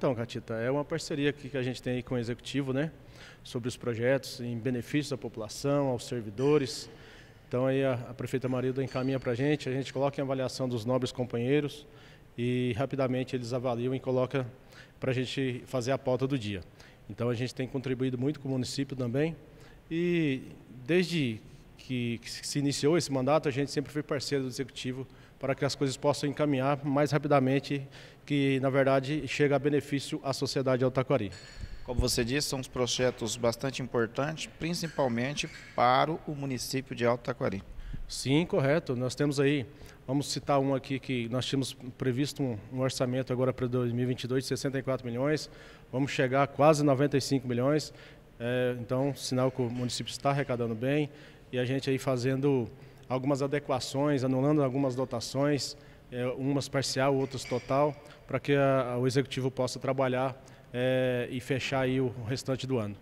Então, Catita, é uma parceria que a gente tem aí com o executivo, né? Sobre os projetos em benefício da população, aos servidores. Então, aí a, a prefeita Marilda encaminha para a gente, a gente coloca em avaliação dos nobres companheiros e rapidamente eles avaliam e colocam para a gente fazer a pauta do dia. Então, a gente tem contribuído muito com o município também e desde que, que, se iniciou esse mandato, a gente sempre foi parceiro do Executivo para que as coisas possam encaminhar mais rapidamente, que na verdade chega a benefício à sociedade de altaquari. Como você disse, são uns projetos bastante importantes, principalmente para o município de Altaquari. Sim, correto. Nós temos aí, vamos citar um aqui que nós tínhamos previsto um, um orçamento agora para 2022 de 64 milhões, vamos chegar a quase 95 milhões. É, então, sinal que o município está arrecadando bem e a gente aí fazendo algumas adequações, anulando algumas dotações, é, umas parcial, outras total, para que a, a, o executivo possa trabalhar é, e fechar aí o restante do ano.